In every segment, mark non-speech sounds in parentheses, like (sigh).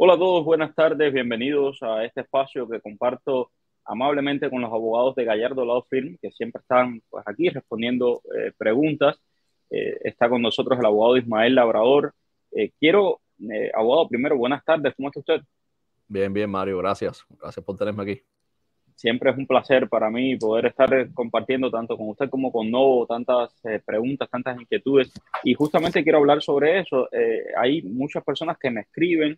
Hola a todos, buenas tardes, bienvenidos a este espacio que comparto amablemente con los abogados de Gallardo Lado Film, que siempre están pues, aquí respondiendo eh, preguntas. Eh, está con nosotros el abogado Ismael Labrador. Eh, quiero, abogado, primero, buenas tardes, ¿cómo está usted? Bien, bien, Mario, gracias. Gracias por tenerme aquí. Siempre es un placer para mí poder estar compartiendo tanto con usted como con Novo tantas preguntas, tantas inquietudes. Y justamente quiero hablar sobre eso. hay muchas personas que me escriben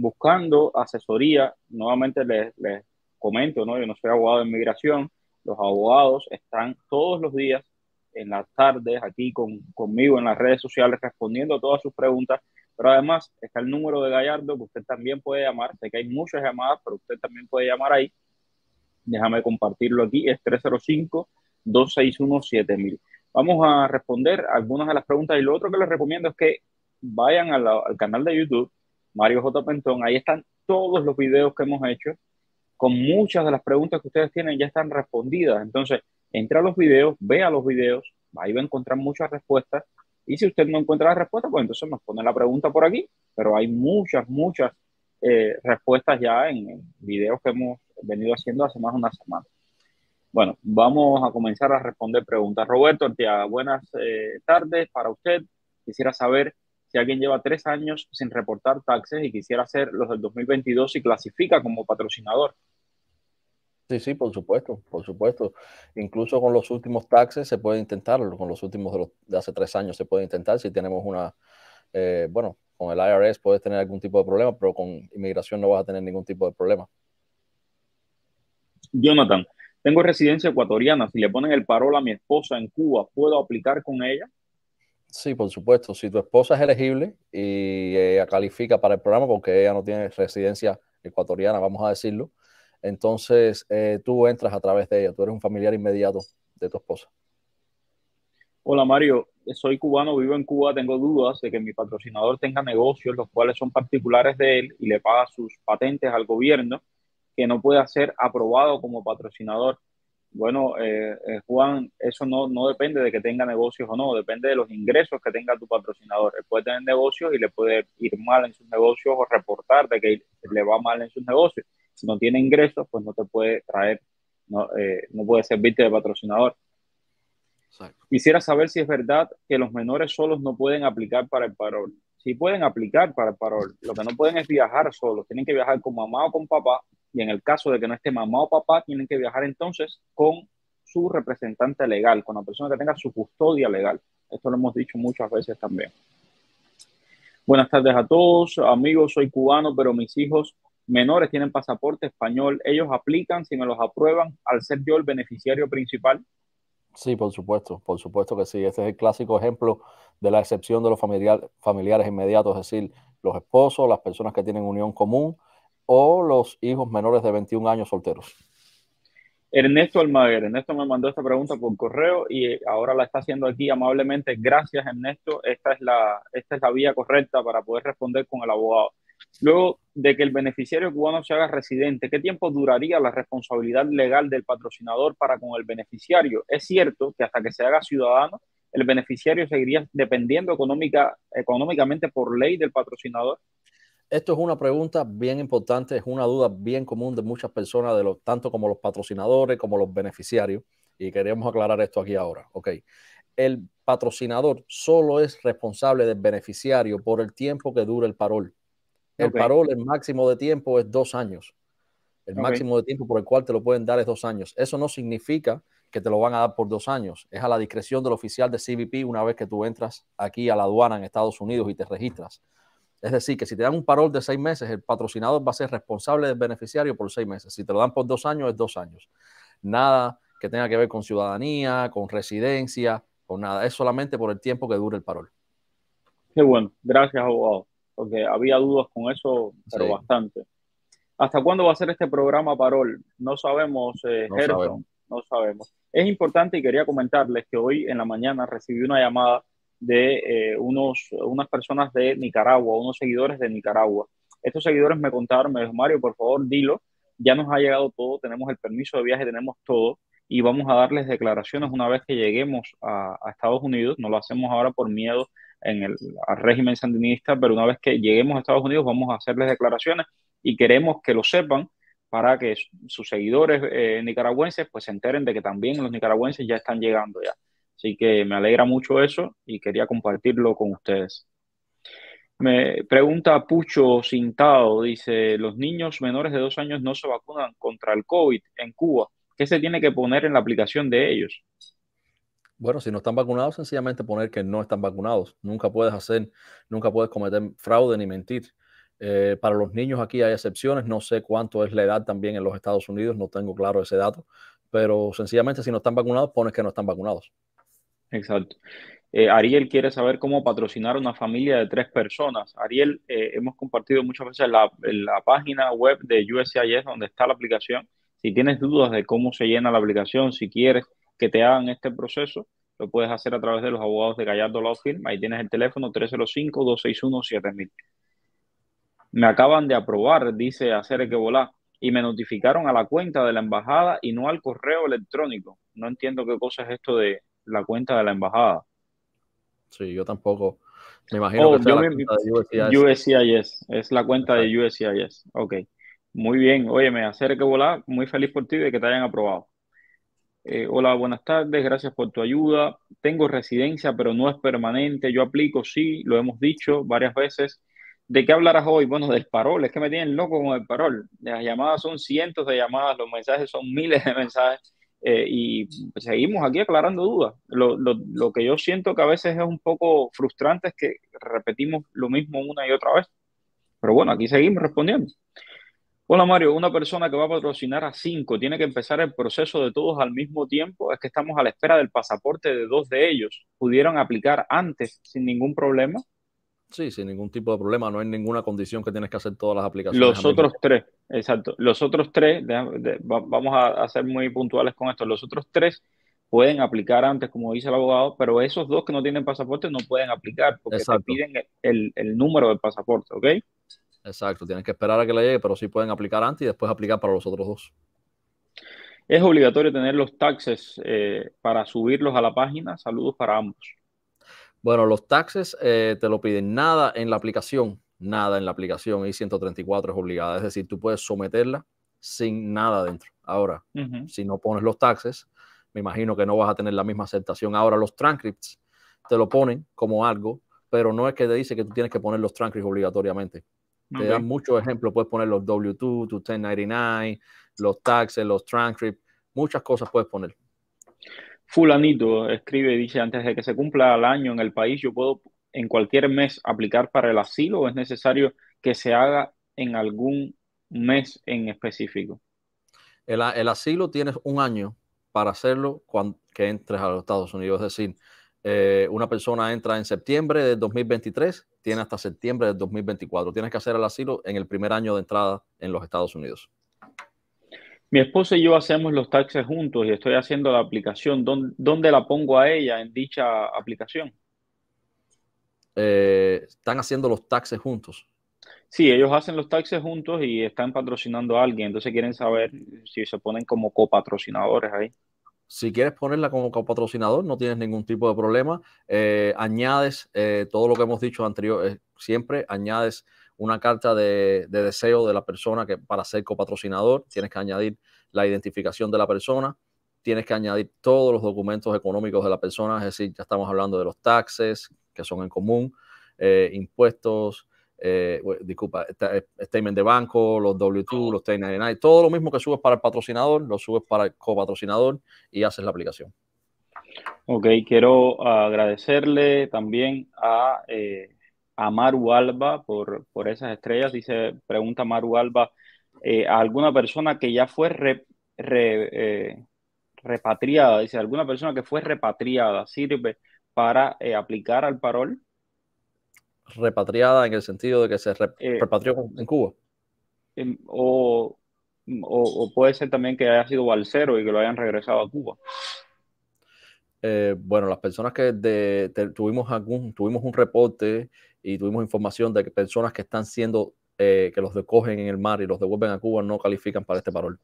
buscando asesoría. Nuevamente les, les comento, ¿no? yo no soy abogado de inmigración, los abogados están todos los días en las tardes aquí con, conmigo en las redes sociales respondiendo a todas sus preguntas, pero además está el número de Gallardo que usted también puede llamar, sé que hay muchas llamadas, pero usted también puede llamar ahí, déjame compartirlo aquí, es 305-261-7000. Vamos a responder algunas de las preguntas y lo otro que les recomiendo es que vayan al canal de YouTube Mario J. Pentón. Ahí están todos los videos que hemos hecho, con muchas de las preguntas que ustedes tienen ya están respondidas. Entonces, entra a los videos, vea los videos, ahí va a encontrar muchas respuestas. Y si usted no encuentra la respuesta, pues entonces nos pone la pregunta por aquí. Pero hay muchas, muchas eh, respuestas ya en, videos que hemos venido haciendo hace más de una semana. Bueno, vamos a comenzar a responder preguntas. Roberto buenas eh, tardes para usted. Quisiera saber si alguien lleva tres años sin reportar taxes y quisiera hacer los del 2022 y clasifica como patrocinador. Sí, sí, por supuesto, por supuesto. Incluso con los últimos taxes se puede intentar, con los últimos de, hace tres años se puede intentar si tenemos una, eh, bueno, con el IRS puedes tener algún tipo de problema, pero con inmigración no vas a tener ningún tipo de problema. Jonathan, tengo residencia ecuatoriana, si le ponen el parol a mi esposa en Cuba, ¿puedo aplicar con ella? Sí, por supuesto. Si tu esposa es elegible y eh, califica para el programa porque ella no tiene residencia ecuatoriana, vamos a decirlo, entonces eh, tú entras a través de ella, tú eres un familiar inmediato de tu esposa. Hola Mario, soy cubano, vivo en Cuba, tengo dudas de que mi patrocinador tenga negocios, los cuales son particulares de él y le paga sus patentes al gobierno, que no pueda ser aprobado como patrocinador. Bueno, eh, eh, Juan, eso no, no depende de que tenga negocios o no, depende de los ingresos que tenga tu patrocinador. Él puede tener negocios y le puede ir mal en sus negocios o reportar de que le va mal en sus negocios. Si no tiene ingresos, pues no te puede traer, no, eh, no puede servirte de patrocinador. Quisiera saber si es verdad que los menores solos no pueden aplicar para el parol. Sí pueden aplicar para el parol, lo que no pueden es viajar solos, tienen que viajar con mamá o con papá y en el caso de que no esté mamá o papá, tienen que viajar entonces con su representante legal, con la persona que tenga su custodia legal. Esto lo hemos dicho muchas veces también. Buenas tardes a todos, amigos, soy cubano, pero mis hijos menores tienen pasaporte español. Ellos aplican, si me los aprueban, al ser yo el beneficiario principal. Sí, por supuesto, por supuesto que sí. Este es el clásico ejemplo de la excepción de los familiares inmediatos, es decir, los esposos, las personas que tienen unión común, o los hijos menores de 21 años solteros? Ernesto Almaguer, Ernesto me mandó esta pregunta por correo y eh, ahora la está haciendo aquí amablemente. Gracias, Ernesto. Esta es la, esta es la vía correcta para poder responder con el abogado. Luego de que el beneficiario cubano se haga residente, ¿qué tiempo duraría la responsabilidad legal del patrocinador para con el beneficiario? Es cierto que hasta que se haga ciudadano, el beneficiario seguiría dependiendo económicamente por ley del patrocinador esto es una pregunta bien importante, es una duda bien común de muchas personas, tanto como los patrocinadores como los beneficiarios, y queremos aclarar esto aquí ahora, El patrocinador solo es responsable del beneficiario por el tiempo que dure el parol. El parol, el máximo de tiempo es dos años. El máximo de tiempo por el cual te lo pueden dar es dos años. Eso no significa que te lo van a dar por dos años. Es a la discreción del oficial de CBP una vez que tú entras aquí a la aduana en Estados Unidos y te registras. Es decir, que si te dan un parol de seis meses, el patrocinador va a ser responsable del beneficiario por seis meses. Si te lo dan por dos años, es dos años. Nada que tenga que ver con ciudadanía, con residencia, con nada. Es solamente por el tiempo que dure el parol. Qué bueno. Gracias, abogado. Porque había dudas con eso, pero bastante. ¿Hasta cuándo va a ser este programa parol? No sabemos, eh, no sabemos. Es importante y quería comentarles que hoy en la mañana recibí una llamada de eh, unos, unas personas de Nicaragua, unos seguidores de Nicaragua. Estos seguidores me contaron, me dijo Mario, por favor, dilo, ya nos ha llegado todo, tenemos el permiso de viaje, tenemos todo, y vamos a darles declaraciones una vez que lleguemos a, Estados Unidos, no lo hacemos ahora por miedo en el al régimen sandinista, pero una vez que lleguemos a Estados Unidos vamos a hacerles declaraciones y queremos que lo sepan para que sus seguidores eh, nicaragüenses pues se enteren de que también los nicaragüenses ya están llegando ya. Así que me alegra mucho eso y quería compartirlo con ustedes. Me pregunta Pucho Cintado, dice, los niños menores de dos años no se vacunan contra el COVID en Cuba. ¿Qué se tiene que poner en la aplicación de ellos? Bueno, si no están vacunados, sencillamente poner que no están vacunados. Nunca puedes hacer, nunca puedes cometer fraude ni mentir. Eh, para los niños aquí hay excepciones, no sé cuánto es la edad también en los Estados Unidos, no tengo claro ese dato, pero sencillamente si no están vacunados, pones que no están vacunados. Exacto. Eh, Ariel quiere saber cómo patrocinar una familia de tres personas. Ariel, eh, hemos compartido muchas veces la, la, página web de USIS donde está la aplicación. Si tienes dudas de cómo se llena la aplicación, si quieres que te hagan este proceso, lo puedes hacer a través de los abogados de Gallardo Law Ahí tienes el teléfono 305-261-7000. Me acaban de aprobar, dice hacer que volar, y me notificaron a la cuenta de la embajada y no al correo electrónico. No entiendo qué cosa es esto de, la cuenta de la embajada. Sí, yo tampoco. Me imagino oh, que yo la me... de USCIS. USCIS. Es la cuenta de USCIS. Ok. Muy bien. Oye, me acerque volar. Muy feliz por ti de que te hayan aprobado. Eh, hola, buenas tardes. Gracias por tu ayuda. Tengo residencia, pero no es permanente. Yo aplico, sí, lo hemos dicho varias veces. ¿De qué hablarás hoy? Bueno, del parol. Es que me tienen loco con el parol. Las llamadas son cientos de llamadas, los mensajes son miles de mensajes. Eh, y seguimos aquí aclarando dudas. Lo, lo, lo, que yo siento que a veces es un poco frustrante es que repetimos lo mismo una y otra vez. Pero bueno, aquí seguimos respondiendo. Hola Mario, una persona que va a patrocinar a cinco tiene que empezar el proceso de todos al mismo tiempo. Es que estamos a la espera del pasaporte de dos de ellos. ¿Pudieron aplicar antes sin ningún problema? Sí, sin ningún tipo de problema, no hay ninguna condición que tienes que hacer todas las aplicaciones. Los otros tres, exacto. Los otros tres, vamos a, ser muy puntuales con esto, los otros tres pueden aplicar antes, como dice el abogado, pero esos dos que no tienen pasaporte no pueden aplicar porque te piden el, número del pasaporte, ¿ok? Exacto, tienes que esperar a que le llegue, pero sí pueden aplicar antes y después aplicar para los otros dos. Es obligatorio tener los taxes eh, para subirlos a la página. Saludos para ambos. Bueno, los taxes eh, te lo piden nada en la aplicación, nada en la aplicación Y 134 es obligada, es decir, tú puedes someterla sin nada dentro. Ahora, si no pones los taxes, me imagino que no vas a tener la misma aceptación. Ahora, los transcripts te lo ponen como algo, pero no es que te dice que tú tienes que poner los transcripts obligatoriamente. Te dan muchos ejemplos, puedes poner los W2, tu 1099, los taxes, los transcripts, muchas cosas puedes poner fulanito escribe y dice, antes de que se cumpla el año en el país, yo puedo en cualquier mes aplicar para el asilo o es necesario que se haga en algún mes en específico? El, asilo tienes un año para hacerlo cuando entres a los Estados Unidos. Es decir, eh, una persona entra en septiembre de 2023, tiene hasta septiembre de 2024. Tienes que hacer el asilo en el primer año de entrada en los Estados Unidos. Mi esposa y yo hacemos los taxes juntos y estoy haciendo la aplicación. ¿Dónde, la pongo a ella en dicha aplicación? Eh, están haciendo los taxes juntos. Sí, ellos hacen los taxes juntos y están patrocinando a alguien. Entonces quieren saber si se ponen como copatrocinadores ahí. Si quieres ponerla como copatrocinador, no tienes ningún tipo de problema. Eh, añades eh, todo lo que hemos dicho anterior, siempre añades una carta de, deseo de la persona que para ser copatrocinador tienes que añadir la identificación de la persona, tienes que añadir todos los documentos económicos de la persona, es decir, ya estamos hablando de los taxes que son en común, eh, impuestos, eh, disculpa, eh, statement de banco, los W2, los t todo lo mismo que subes para el patrocinador, lo subes para el copatrocinador y haces la aplicación. Ok, quiero agradecerle también a a Maru Alba por, esas estrellas. Dice, pregunta Maru Alba eh, a alguna persona que ya fue eh, repatriada. Dice, alguna persona que fue repatriada sirve para eh, aplicar al parol. Repatriada en el sentido de que se repatrió en Cuba. O, puede ser también que haya sido balsero y que lo hayan regresado a Cuba. bueno, las personas que tuvimos algún, tuvimos un reporte y tuvimos información de que personas que están siendo, eh, que los recogen en el mar y los devuelven a Cuba no califican para este parol.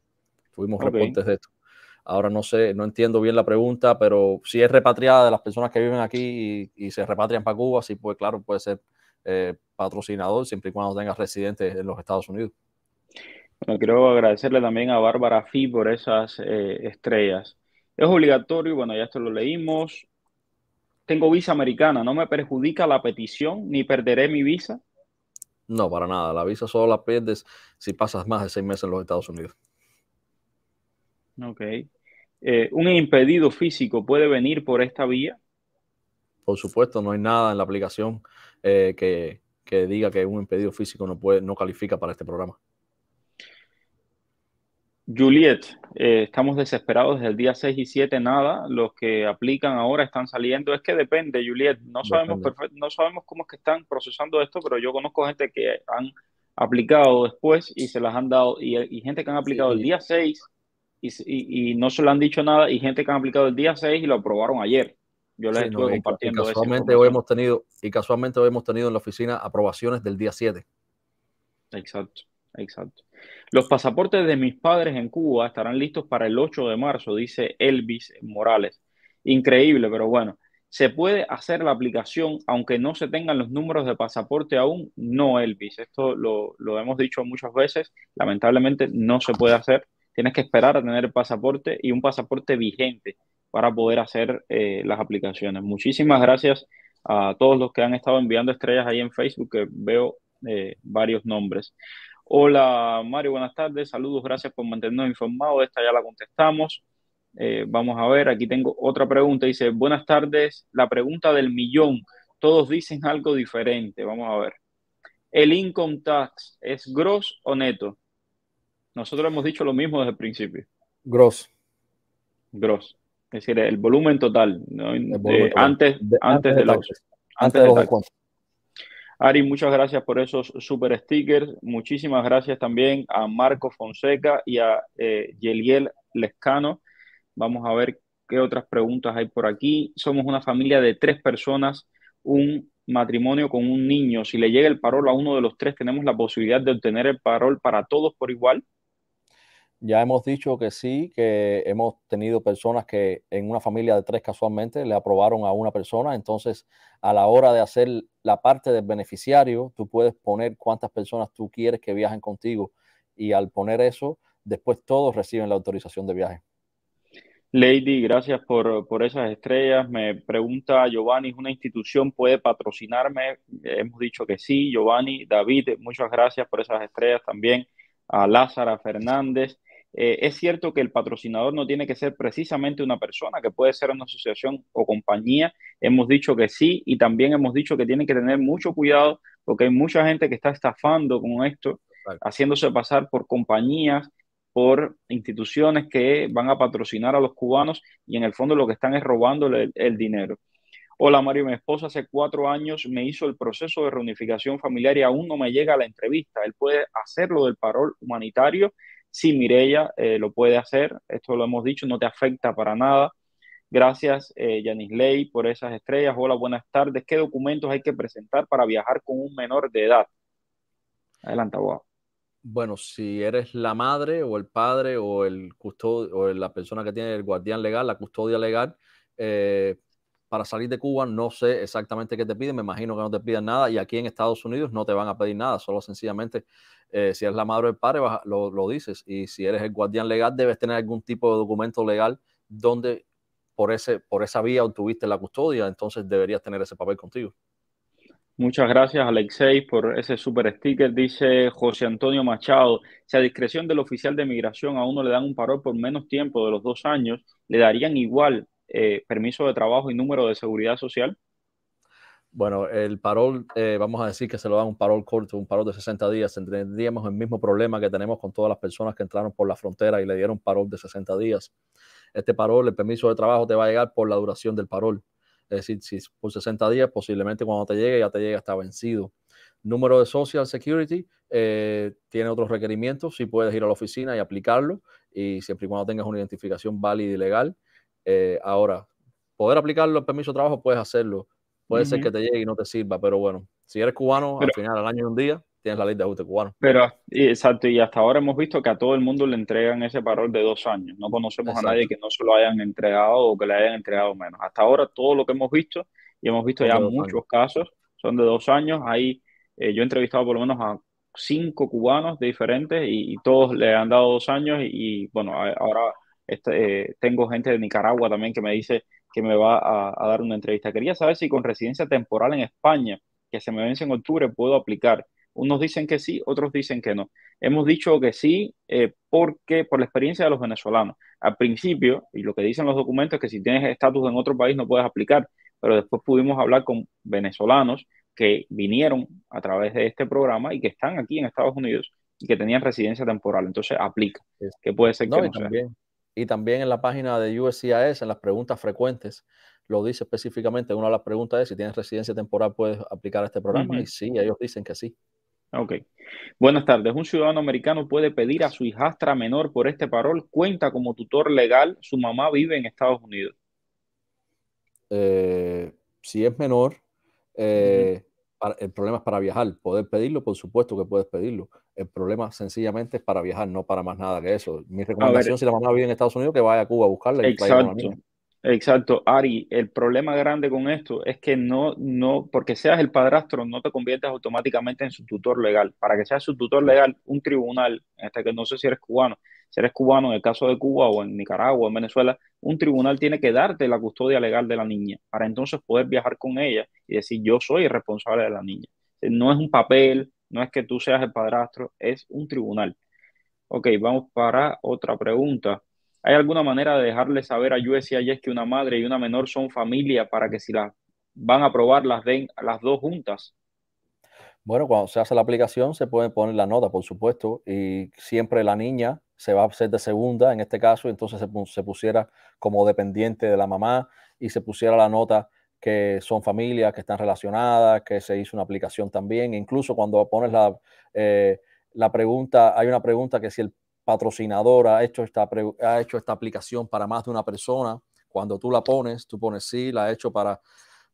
Tuvimos reportes de esto. Ahora no sé, no entiendo bien la pregunta, pero si es repatriada de las personas que viven aquí y, se repatrian para Cuba, sí, pues claro, puede ser eh, patrocinador siempre y cuando tenga residentes en los Estados Unidos. Bueno, quiero agradecerle también a Bárbara Fi por esas eh, estrellas. Es obligatorio, bueno, ya esto lo leímos tengo visa americana, ¿no me perjudica la petición ni perderé mi visa? No, para nada. La visa solo la pierdes si pasas más de seis meses en los Estados Unidos. Ok. Eh, ¿Un impedido físico puede venir por esta vía? Por supuesto, no hay nada en la aplicación eh, que, que, diga que un impedido físico no, puede, no califica para este programa. Juliet, eh, estamos desesperados desde el día 6 y 7, nada, los que aplican ahora están saliendo, es que depende, Juliet, no sabemos, no sabemos cómo es que están procesando esto, pero yo conozco gente que han aplicado después y se las han dado, y, gente que han aplicado el día 6 y, no se le han dicho nada, y gente que han aplicado el día 6 y lo aprobaron ayer. Yo les estuve compartiendo. casualmente hemos tenido, y casualmente hoy hemos tenido en la oficina aprobaciones del día 7. Exacto. Exacto. Los pasaportes de mis padres en Cuba estarán listos para el 8 de marzo, dice Elvis Morales. Increíble, pero bueno, se puede hacer la aplicación aunque no se tengan los números de pasaporte aún, no Elvis. Esto lo, hemos dicho muchas veces, lamentablemente no se puede hacer. Tienes que esperar a tener el pasaporte y un pasaporte vigente para poder hacer eh, las aplicaciones. Muchísimas gracias a todos los que han estado enviando estrellas ahí en Facebook, que veo eh, varios nombres. Hola Mario, buenas tardes, saludos, gracias por mantenernos informados, esta ya la contestamos. Eh, vamos a ver, aquí tengo otra pregunta, dice, buenas tardes, la pregunta del millón, todos dicen algo diferente, vamos a ver. ¿El income tax es gross o neto? Nosotros hemos dicho lo mismo desde el principio. Gross. Gross. Es decir, el volumen total, Antes, de, antes, de, antes, de los Ari, muchas gracias por esos super stickers. Muchísimas gracias también a Marco Fonseca y a eh, Yeliel Lescano. Vamos a ver qué otras preguntas hay por aquí. Somos una familia de tres personas, un matrimonio con un niño. Si le llega el parol a uno de los tres, tenemos la posibilidad de obtener el parol para todos por igual. Ya hemos dicho que sí, que hemos tenido personas que en una familia de tres casualmente le aprobaron a una persona, entonces a la hora de hacer la parte del beneficiario, tú puedes poner cuántas personas tú quieres que viajen contigo y al poner eso, después todos reciben la autorización de viaje. Lady, gracias por, esas estrellas. Me pregunta Giovanni, ¿una institución puede patrocinarme? Hemos dicho que sí, Giovanni, David, muchas gracias por esas estrellas también. A Lázara Fernández, eh, es cierto que el patrocinador no tiene que ser precisamente una persona, que puede ser una asociación o compañía. Hemos dicho que sí y también hemos dicho que tienen que tener mucho cuidado porque hay mucha gente que está estafando con esto, haciéndose pasar por compañías, por instituciones que van a patrocinar a los cubanos y en el fondo lo que están es robándole el, dinero. Hola Mario, mi esposa hace cuatro años me hizo el proceso de reunificación familiar y aún no me llega a la entrevista. Él puede hacerlo del parol humanitario Sí, Mirella eh, lo puede hacer, esto lo hemos dicho, no te afecta para nada. Gracias, eh, Ley, por esas estrellas. Hola, buenas tardes. ¿Qué documentos hay que presentar para viajar con un menor de edad? Adelante, abogado. Bueno, si eres la madre o el padre o el custodio o la persona que tiene el guardián legal, la custodia legal, eh, para salir de Cuba no sé exactamente qué te piden, me imagino que no te piden nada y aquí en Estados Unidos no te van a pedir nada, solo sencillamente eh, si eres la madre del padre, lo, dices. Y si eres el guardián legal, debes tener algún tipo de documento legal donde por, ese, por esa vía obtuviste la custodia, entonces deberías tener ese papel contigo. Muchas gracias, Alexei, por ese super sticker. Dice José Antonio Machado: si a discreción del oficial de migración a uno le dan un paro por menos tiempo de los dos años, ¿le darían igual eh, permiso de trabajo y número de seguridad social? Bueno, el parol, eh, vamos a decir que se lo dan un parol corto, un parol de 60 días. Entendíamos el mismo problema que tenemos con todas las personas que entraron por la frontera y le dieron parol de 60 días. Este parol, el permiso de trabajo, te va a llegar por la duración del parol. Es decir, si por 60 días, posiblemente cuando te llegue ya te llegue hasta vencido. Número de Social Security eh, tiene otros requerimientos. Si puedes ir a la oficina y aplicarlo, y siempre y cuando tengas una identificación válida y legal. Eh, ahora, poder aplicarlo el permiso de trabajo, puedes hacerlo puede ser que te llegue y no te sirva, pero bueno, si eres cubano, al final, al año y un día, tienes la ley de ajuste cubano. Pero, exacto, y hasta ahora hemos visto que a todo el mundo le entregan ese parol de dos años. No conocemos a nadie que no se lo hayan entregado o que le hayan entregado menos. Hasta ahora, todo lo que hemos visto, y hemos visto ya muchos casos, son de dos años. Ahí eh, yo he entrevistado por lo menos a cinco cubanos de diferentes y, todos le han dado dos años y, bueno, ahora este, eh, tengo gente de Nicaragua también que me dice que me va a, dar una entrevista. Quería saber si con residencia temporal en España, que se me vence en octubre, puedo aplicar. Unos dicen que sí, otros dicen que no. Hemos dicho que sí eh, porque por la experiencia de los venezolanos. Al principio, y lo que dicen los documentos es que si tienes estatus en otro país no puedes aplicar, pero después pudimos hablar con venezolanos que vinieron a través de este programa y que están aquí en Estados Unidos y que tenían residencia temporal. Entonces aplica, que puede ser que no también, y también en la página de USCIS, en las preguntas frecuentes, lo dice específicamente. Una de las preguntas es si tienes residencia temporal, puedes aplicar a este programa. Y sí, ellos dicen que sí. Ok. Buenas tardes. Un ciudadano americano puede pedir a su hijastra menor por este parol cuenta como tutor legal. Su mamá vive en Estados Unidos. Eh, si es menor, eh, el problema es para viajar. Poder pedirlo, por supuesto que puedes pedirlo. El problema sencillamente es para viajar, no para más nada que eso. Mi recomendación, si la mamá vive en Estados Unidos, que vaya a Cuba a buscarla. Y exacto, exacto. Ari, el problema grande con esto es que no, no, porque seas el padrastro, no te conviertas automáticamente en su tutor legal. Para que seas su tutor legal, un tribunal, hasta este que no sé si eres cubano, si eres cubano, en el caso de Cuba o en Nicaragua o en Venezuela, un tribunal tiene que darte la custodia legal de la niña para entonces poder viajar con ella y decir yo soy responsable de la niña. Eh, no es un papel, no es que tú seas el padrastro, es un tribunal. Ok, vamos para otra pregunta. ¿Hay alguna manera de dejarle saber a U.S.I. que una madre y una menor son familia para que si las van a probar las den las dos juntas? Bueno, cuando se hace la aplicación se puede poner la nota, por supuesto, y siempre la niña se va a hacer de segunda en este caso, entonces se, pusiera como dependiente de la mamá y se pusiera la nota que son familias, que están relacionadas, que se hizo una aplicación también. Incluso cuando pones la, eh, la pregunta, hay una pregunta que si el patrocinador ha hecho, esta, ha hecho esta aplicación para más de una persona, cuando tú la pones, tú pones sí, la ha hecho para,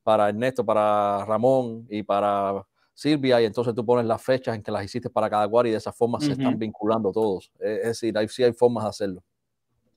para Ernesto, para Ramón y para Silvia, y entonces tú pones las fechas en que las hiciste para cada cual y de esa forma se están vinculando todos. Es, decir, ahí sí hay formas de hacerlo.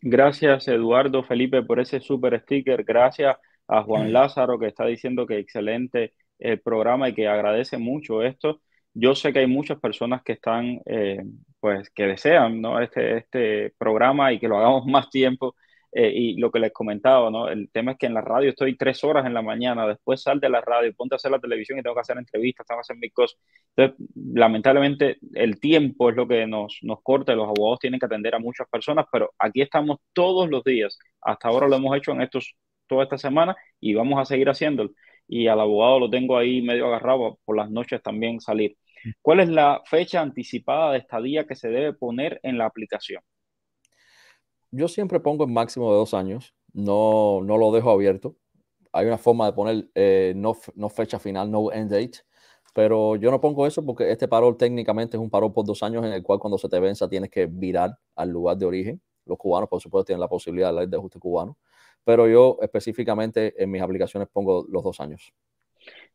Gracias, Eduardo Felipe, por ese super sticker. Gracias a Juan mm. Lázaro, que está diciendo que excelente el eh, programa y que agradece mucho esto. Yo sé que hay muchas personas que están, eh, pues, que desean ¿no? este, este programa y que lo hagamos (laughs) más tiempo. Eh, y lo que les comentaba, ¿no? El tema es que en la radio estoy tres horas en la mañana, después sal de la radio, ponte a hacer la televisión y tengo que hacer entrevistas, tengo que hacer mis cosas. Entonces, lamentablemente, el tiempo es lo que nos, corta los abogados tienen que atender a muchas personas, pero aquí estamos todos los días. Hasta ahora lo hemos hecho en estos, toda esta semana y vamos a seguir haciéndolo. Y al abogado lo tengo ahí medio agarrado por las noches también salir. Mm. ¿Cuál es la fecha anticipada de estadía que se debe poner en la aplicación? yo siempre pongo el máximo de dos años, no, no lo dejo abierto. Hay una forma de poner eh, no, fecha final, no end date, pero yo no pongo eso porque este parol técnicamente es un parol por dos años en el cual cuando se te venza tienes que virar al lugar de origen. Los cubanos, por supuesto, tienen la posibilidad de la ley de ajuste cubano, pero yo específicamente en mis aplicaciones pongo los dos años.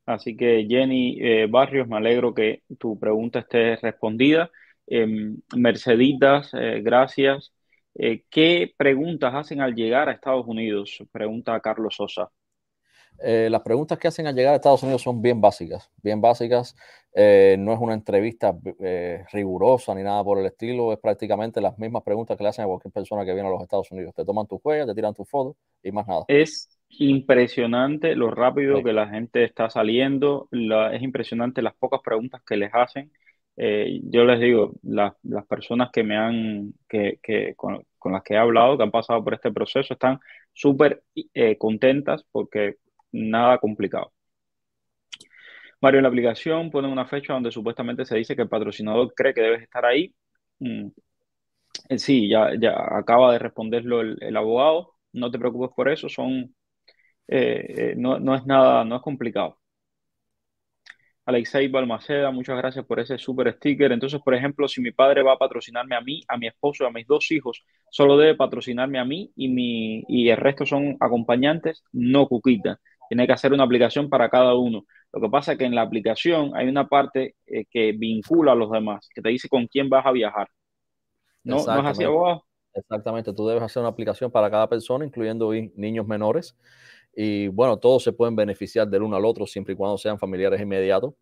Así que Jenny eh, Barrios, me alegro que tu pregunta esté respondida. Em, Merceditas, eh, gracias. Eh, ¿Qué preguntas hacen al llegar a Estados Unidos? Pregunta Carlos Sosa. Eh, las preguntas que hacen al llegar a Estados Unidos son bien básicas, bien básicas. Eh, no es una entrevista rigurosa ni nada por el estilo, es prácticamente las mismas preguntas que le hacen a cualquier persona que viene a los Estados Unidos. Te toman tus huellas, te tiran tus fotos y más nada. Es impresionante lo rápido que la gente está saliendo, es impresionante las pocas preguntas que les hacen. Eh, yo les digo, las, personas que me han, con, las que he hablado, que han pasado por este proceso, están súper eh, contentas porque nada complicado. Mario, en la aplicación ponen una fecha donde supuestamente se dice que el patrocinador cree que debes estar ahí. Mm. Eh, sí, ya, ya acaba de responderlo el, abogado. No te preocupes por eso, son no, no, es nada, no es complicado. Alexei Balmaceda, muchas gracias por ese super sticker. Entonces, por ejemplo, si mi padre va a patrocinarme a mí, a mi esposo, a mis dos hijos, solo debe patrocinarme a mí y, el resto son acompañantes, no cuquita. Tiene que hacer una aplicación para cada uno. Lo que pasa es que en la aplicación hay una parte eh, que vincula a los demás, que te dice con quién vas a viajar. ¿No, ¿No es así, Exactamente, tú debes hacer una aplicación para cada persona, incluyendo niños menores. Y bueno, todos se pueden beneficiar del uno al otro siempre y cuando sean familiares inmediatos,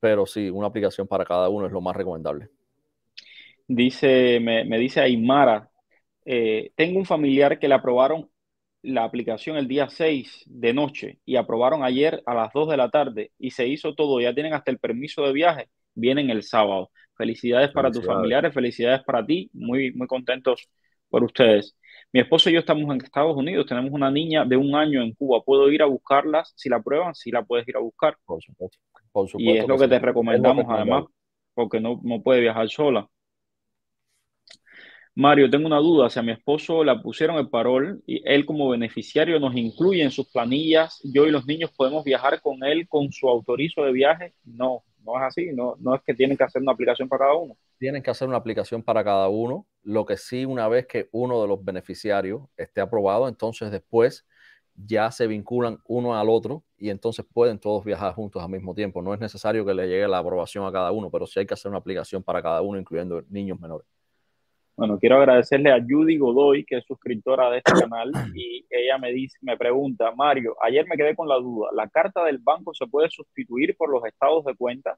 pero sí, una aplicación para cada uno es lo más recomendable. Dice, me, me dice Aymara, eh, tengo un familiar que le aprobaron la aplicación el día 6 de noche y aprobaron ayer a las 2 de la tarde y se hizo todo, ya tienen hasta el permiso de viaje, vienen el sábado. Felicidades, para tus familiares, felicidades para ti, muy, muy contentos por ustedes. Mi esposo y yo estamos en Estados Unidos, tenemos una niña de un año en Cuba, ¿puedo ir a buscarla? Si la prueban, si la puedes ir a buscar. Por supuesto. y es lo que, te recomendamos además, porque no, no puede viajar sola. Mario, tengo una duda. Si a mi esposo la pusieron el parol y él como beneficiario nos incluye en sus planillas, yo y los niños podemos viajar con él con su autorizo de viaje. No, no es así. No, no es que tienen que hacer una aplicación para cada uno. Tienen que hacer una aplicación para cada uno. Lo que sí, una vez que uno de los beneficiarios esté aprobado, entonces después ya se vinculan uno al otro y entonces pueden todos viajar juntos al mismo tiempo. No es necesario que le llegue la aprobación a cada uno, pero sí hay que hacer una aplicación para cada uno, incluyendo niños menores. Bueno, quiero agradecerle a Judy Godoy, que es suscriptora de este canal, y ella me dice, me pregunta, Mario, ayer me quedé con la duda, ¿la carta del banco se puede sustituir por los estados de cuenta?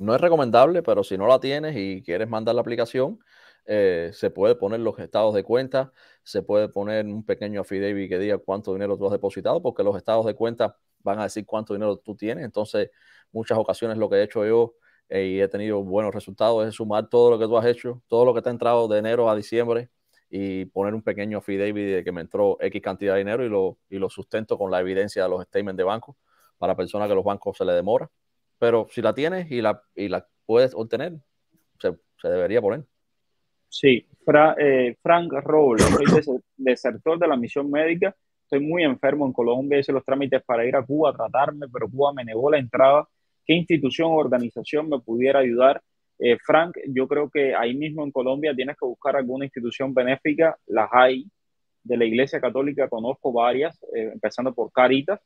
no es recomendable, pero si no la tienes y quieres mandar la aplicación, eh, se puede poner los estados de cuenta, se puede poner un pequeño affidavit que diga cuánto dinero tú has depositado, porque los estados de cuenta van a decir cuánto dinero tú tienes. Entonces, muchas ocasiones lo que he hecho yo eh, y he tenido buenos resultados es sumar todo lo que tú has hecho, todo lo que te ha entrado de enero a diciembre y poner un pequeño affidavit de que me entró X cantidad de dinero y lo, y lo sustento con la evidencia de los statements de banco para personas que los bancos se les demora pero si la tienes y la, la puedes obtener, se, debería poner. Sí, eh, Frank Robles, soy desertor de la misión médica, estoy muy enfermo en Colombia, hice los trámites para ir a Cuba a tratarme, pero Cuba me negó la entrada. ¿Qué institución o organización me pudiera ayudar? Eh, Frank, yo creo que ahí mismo en Colombia tienes que buscar alguna institución benéfica, las hay, de la Iglesia Católica conozco varias, eh, empezando por Caritas,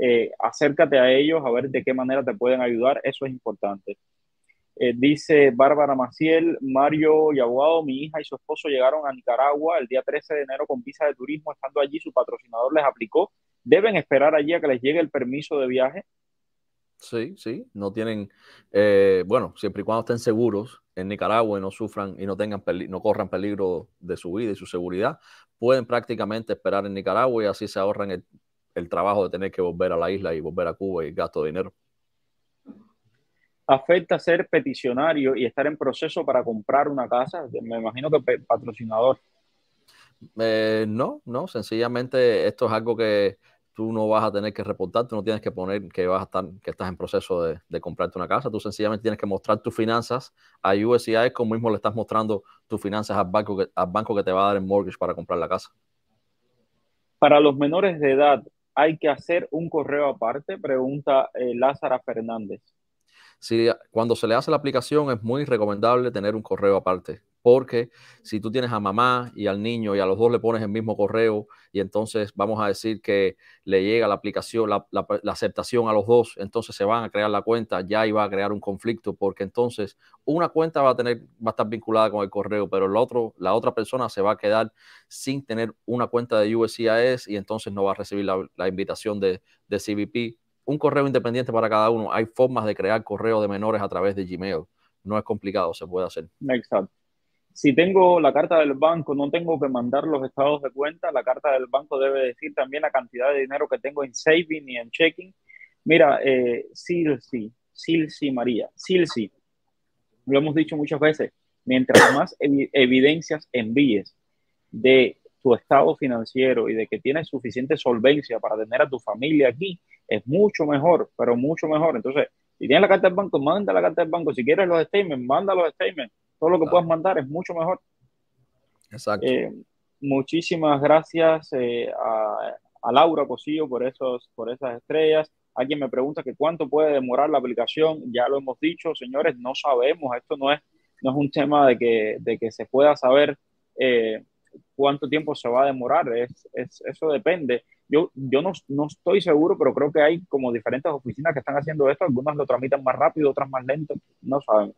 eh, acércate a ellos a ver de qué manera te pueden ayudar, eso es importante. Eh, dice Bárbara Maciel, Mario y abogado, mi hija y su esposo llegaron a Nicaragua el día 13 de enero con visa de turismo, estando allí su patrocinador les aplicó. ¿Deben esperar allí a que les llegue el permiso de viaje? Sí, sí, no tienen, eh, bueno, siempre y cuando estén seguros en Nicaragua y no sufran y no tengan no corran peligro de su vida y su seguridad, pueden prácticamente esperar en Nicaragua y así se ahorran el el trabajo de tener que volver a la isla y volver a Cuba y gasto de dinero? Afecta ser peticionario y estar en proceso para comprar una casa. Me imagino que patrocinador. Eh, no, no, sencillamente esto es algo que tú no vas a tener que reportar, tú no tienes que poner que vas a estar, que estás en proceso de, comprarte una casa, tú sencillamente tienes que mostrar tus finanzas a USCIS como mismo le estás mostrando tus finanzas al banco, que, al banco que te va a dar el mortgage para comprar la casa. Para los menores de edad, hay que hacer un correo aparte? Pregunta eh, Lázara Fernández. Sí, cuando se le hace la aplicación es muy recomendable tener un correo aparte. Porque si tú tienes a mamá y al niño y a los dos le pones el mismo correo y entonces vamos a decir que le llega la aplicación, la, aceptación a los dos, entonces se van a crear la cuenta, ya iba a crear un conflicto porque entonces una cuenta va a tener, va a estar vinculada con el correo, pero el otro, la otra persona se va a quedar sin tener una cuenta de USCIS y entonces no va a recibir la, invitación de, de CBP. Un correo independiente para cada uno. Hay formas de crear correos de menores a través de Gmail. No es complicado, se puede hacer. Exacto si tengo la carta del banco, no tengo que mandar los estados de cuenta, la carta del banco debe decir también la cantidad de dinero que tengo en saving y en checking. Mira, eh, Silsi, Silsi María, Silsi, lo hemos dicho muchas veces, mientras más evidencias envíes de tu estado financiero y de que tienes suficiente solvencia para tener a tu familia aquí, es mucho mejor, pero mucho mejor. Entonces, si tienes la carta del banco, manda la carta del banco. Si quieres los statements, manda los statements todo lo que puedas mandar es mucho mejor. Exacto. Eh, muchísimas gracias eh, a, Laura Cosillo por, esos, por esas estrellas. Alguien me pregunta que cuánto puede demorar la aplicación. Ya lo hemos dicho, señores, no sabemos. Esto no es, no es un tema de que, de que se pueda saber eh, cuánto tiempo se va a demorar. Es, eso depende. Yo, yo no, no, estoy seguro, pero creo que hay como diferentes oficinas que están haciendo esto. Algunas lo tramitan más rápido, otras más lento. No sabemos.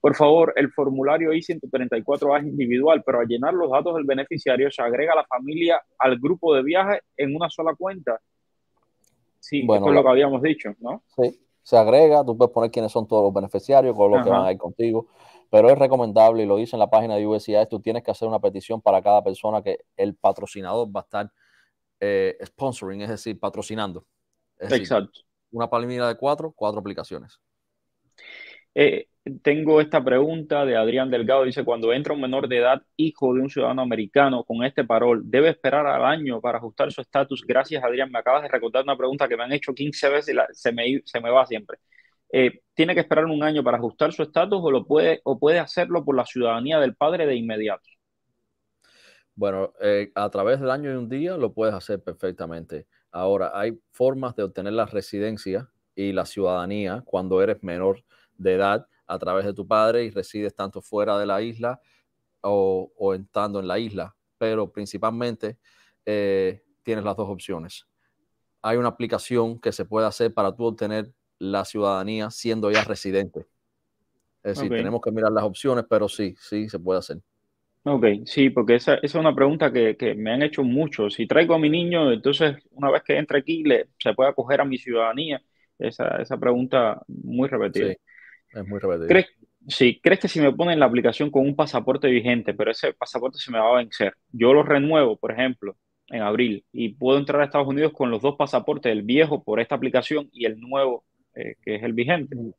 Por favor, el formulario I-134A es individual, pero al llenar los datos del beneficiario se agrega la familia al grupo de viaje en una sola cuenta. Sí, bueno, es lo que habíamos dicho, ¿no? Sí, se agrega, tú puedes poner quiénes son todos los beneficiarios, con los que van a ir contigo, pero es recomendable, y lo dice en la página de USCIS, tú tienes que hacer una petición para cada persona que el patrocinador va a estar eh, sponsoring, es decir, patrocinando. Exacto. una palmilla de cuatro, cuatro aplicaciones. Eh, tengo esta pregunta de Adrián Delgado. Dice, cuando entra un menor de edad, hijo de un ciudadano americano, con este parol, ¿debe esperar al año para ajustar su estatus? Gracias, Adrián. Me acabas de recordar una pregunta que me han hecho 15 veces y se, me, va siempre. Eh, ¿Tiene que esperar un año para ajustar su estatus o, lo puede, o puede hacerlo por la ciudadanía del padre de inmediato? Bueno, eh, a través del año y un día lo puedes hacer perfectamente. Ahora, hay formas de obtener la residencia y la ciudadanía cuando eres menor de edad a través de tu padre y resides tanto fuera de la isla o, o estando en la isla. Pero principalmente eh, tienes las dos opciones. Hay una aplicación que se puede hacer para tú obtener la ciudadanía siendo ya residente. Es decir, tenemos que mirar las opciones, pero sí, sí se puede hacer. Ok, sí, porque esa, es una pregunta que, me han hecho muchos. Si traigo a mi niño, entonces una vez que entre aquí, le, se puede acoger a mi ciudadanía. Esa, esa pregunta muy repetida. es muy repetida. ¿Crees, sí, ¿Crees que si me ponen la aplicación con un pasaporte vigente, pero ese pasaporte se me va a vencer, yo lo renuevo, por ejemplo, en abril, y puedo entrar a Estados Unidos con los dos pasaportes, el viejo por esta aplicación y el nuevo, eh, que es el vigente? Mm,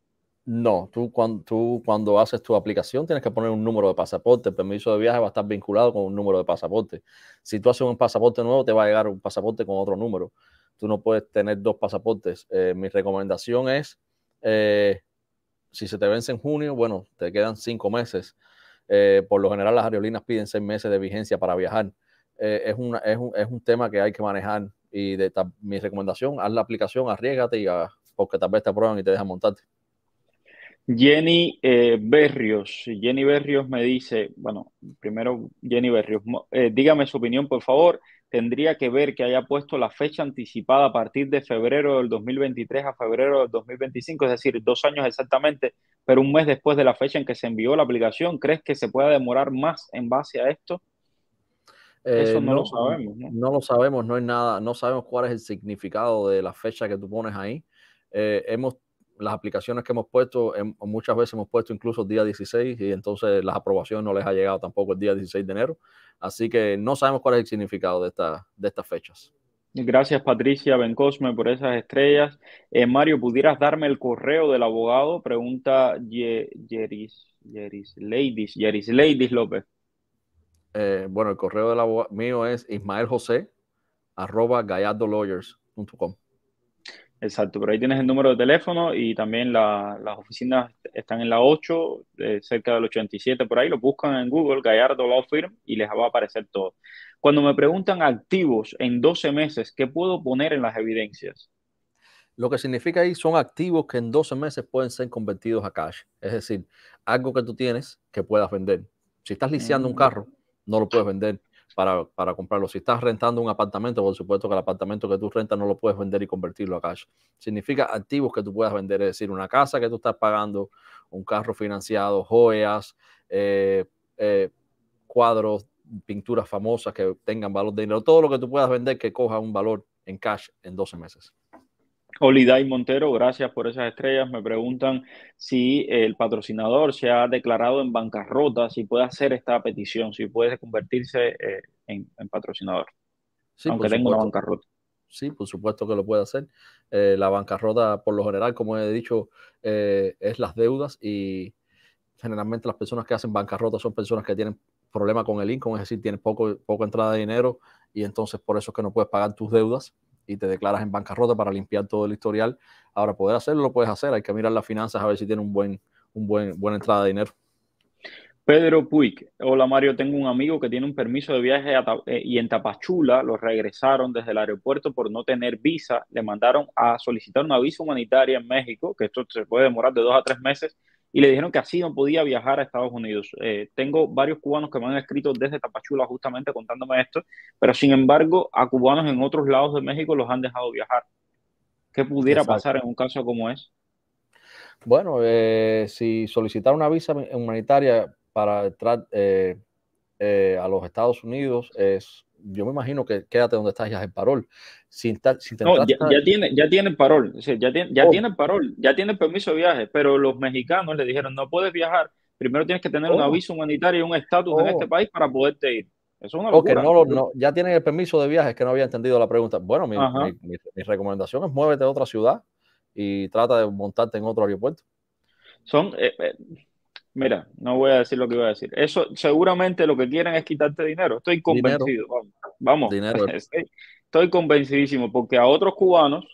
no, tú cuando, tú cuando haces tu aplicación tienes que poner un número de pasaporte. El permiso de viaje va a estar vinculado con un número de pasaporte. Si tú haces un pasaporte nuevo, te va a llegar un pasaporte con otro número tú no puedes tener dos pasaportes. Eh, mi recomendación es, eh, si se te vence en junio, bueno, te quedan cinco meses. Eh, por lo general las aerolíneas piden seis meses de vigencia para viajar. es, es, un, es, un, tema que hay que manejar y de, mi recomendación, haz la aplicación, arriesgate y ah, porque tal vez te aprueban y te dejan montarte. Jenny Berrios, Jenny Berrios me dice, bueno, primero Jenny Berrios, dígame su opinión, por favor, tendría que ver que haya puesto la fecha anticipada a partir de febrero del 2023 a febrero del 2025, es decir, dos años exactamente, pero un mes después de la fecha en que se envió la aplicación, ¿crees que se pueda demorar más en base a esto? Eh, Eso no, lo sabemos. ¿no? lo sabemos, no es nada, no sabemos cuál es el significado de la fecha que tú pones ahí. Eh, hemos las aplicaciones que hemos puesto, em, muchas veces hemos puesto incluso el día 16 y entonces las aprobaciones no les ha llegado tampoco el día 16 de enero. Así que no sabemos cuál es el significado de, esta, de estas fechas. Gracias Patricia Bencosme por esas estrellas. Eh, Mario, ¿pudieras darme el correo del abogado? Pregunta Jeris Yeris, Ladies, Yeris Ladies López. Eh, bueno, el correo del abogado mío es ismaeljose arroba Exacto, pero ahí tienes el número de teléfono y también las oficinas están en la 8, eh, cerca del 87 por ahí, lo buscan en Google, Gallardo Law Firm, y les va a aparecer todo. Cuando me preguntan activos en 12 meses, ¿qué puedo poner en las evidencias? Lo que significa ahí son activos que en 12 meses pueden ser convertidos a cash. Es decir, algo que tú tienes que puedas vender. Si estás lisiando un mm. carro, no lo puedes vender para, comprarlo. Si estás rentando un apartamento, por supuesto que el apartamento que tú rentas no lo puedes vender y convertirlo a cash. Significa activos que tú puedas vender, es decir, una casa que tú estás pagando, un carro financiado, joyas, eh, eh, cuadros, pinturas famosas que tengan valor de dinero, todo lo que tú puedas vender que coja un valor en cash en 12 meses. Oliday Montero, gracias por esas estrellas. Me preguntan si el patrocinador se ha declarado en bancarrota, si puede hacer esta petición, si puede convertirse eh, en, patrocinador, sí, aunque tenga una bancarrota. Sí, por supuesto que lo puede hacer. Eh, la bancarrota, por lo general, como he dicho, eh, es las deudas y generalmente las personas que hacen bancarrota son personas que tienen problemas con el income, es decir, tienen poco, poca entrada de dinero y entonces por eso es que no puedes pagar tus deudas y te declaras en bancarrota para limpiar todo el historial. Ahora, poder hacerlo, lo puedes hacer. Hay que mirar las finanzas a ver si tiene un buen, un buen, buena entrada de dinero. Pedro Puig, hola Mario, tengo un amigo que tiene un permiso de viaje eh, y en Tapachula lo regresaron desde el aeropuerto por no tener visa, le mandaron a solicitar una visa humanitaria en México, que esto se puede demorar de dos a tres meses, y le dijeron que así no podía viajar a Estados Unidos. Eh, tengo varios cubanos que me han escrito desde Tapachula justamente contándome esto, pero sin embargo a cubanos en otros lados de México los han dejado viajar. ¿Qué pudiera pasar en un caso como ese? Bueno, eh, si solicitar una visa humanitaria para entrar eh, a los Estados Unidos es yo me imagino que quédate donde estás ya es el parol. Sin ya, tiene, ya tiene parol, ya, oh. tiene, ya parol, ya tiene permiso de viaje, pero los mexicanos le dijeron, no puedes viajar, primero tienes que tener un oh. aviso humanitario y un estatus en este oh. país para poderte ir. Es una locura. ya tienen el permiso de viaje, es que no había entendido la pregunta. Bueno, mi, mi, recomendación es muévete a otra ciudad y trata de montarte en otro aeropuerto. Son, eh, eh, Mira, no voy a decir lo que voy a decir. Eso seguramente lo que quieren es quitarte dinero. Estoy convencido. Vamos. (laughs) Estoy, convencidísimo porque a otros cubanos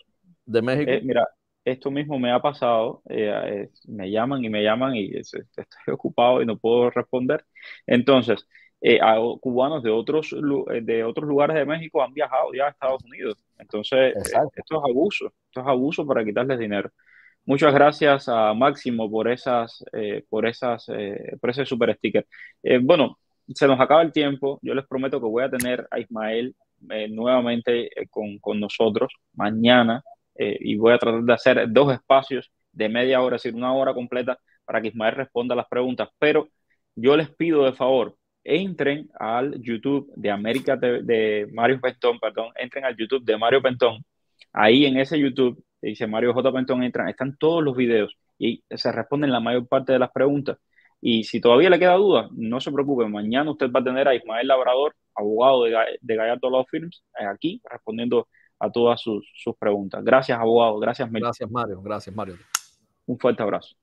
de México. Eh, mira, esto mismo me ha pasado. Eh, me llaman y me llaman y estoy ocupado y no puedo responder. Entonces, eh, a cubanos de otros eh, de otros lugares de México han viajado ya a Estados Unidos. Entonces, esto es abuso. Esto es abuso para quitarles dinero. Muchas gracias a Máximo por esas, eh, por esas, eh, ese super sticker. Eh, bueno, se nos acaba el tiempo. Yo les prometo que voy a tener a Ismael nuevamente con, nosotros mañana y voy a tratar de hacer dos espacios de media hora, es decir, una hora completa para que Ismael responda las preguntas. Pero yo les pido de favor, entren al YouTube de América de Mario Pentón, perdón, entren al YouTube de Mario Pentón. Ahí en ese YouTube dice Mario J. Pentón entran, están todos los videos y se responden la mayor parte de las preguntas. Y si todavía le queda duda, no se preocupe, mañana usted va a tener a Ismael Labrador, abogado de, Gallardo Law Films, eh, aquí respondiendo a todas sus, preguntas. Gracias, abogado. Gracias, Gracias, Mario. Gracias, Mario. Un fuerte abrazo.